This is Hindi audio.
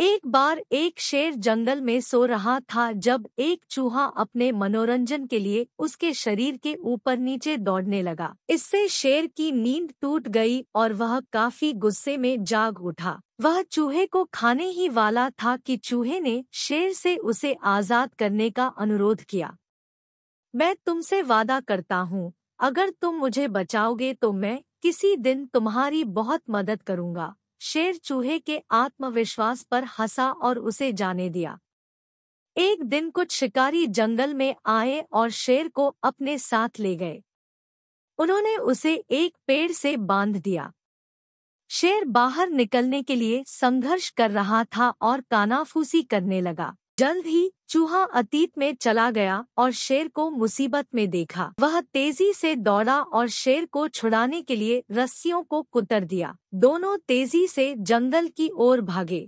एक बार एक शेर जंगल में सो रहा था जब एक चूहा अपने मनोरंजन के लिए उसके शरीर के ऊपर नीचे दौड़ने लगा इससे शेर की नींद टूट गई और वह काफी गुस्से में जाग उठा वह चूहे को खाने ही वाला था कि चूहे ने शेर से उसे आजाद करने का अनुरोध किया मैं तुमसे वादा करता हूँ अगर तुम मुझे बचाओगे तो मैं किसी दिन तुम्हारी बहुत मदद करूँगा शेर चूहे के आत्मविश्वास पर हंसा और उसे जाने दिया एक दिन कुछ शिकारी जंगल में आए और शेर को अपने साथ ले गए उन्होंने उसे एक पेड़ से बांध दिया शेर बाहर निकलने के लिए संघर्ष कर रहा था और कानाफूसी करने लगा जल्द ही चूहा अतीत में चला गया और शेर को मुसीबत में देखा वह तेजी से दौड़ा और शेर को छुड़ाने के लिए रस्सियों को कुतर दिया दोनों तेजी से जंगल की ओर भागे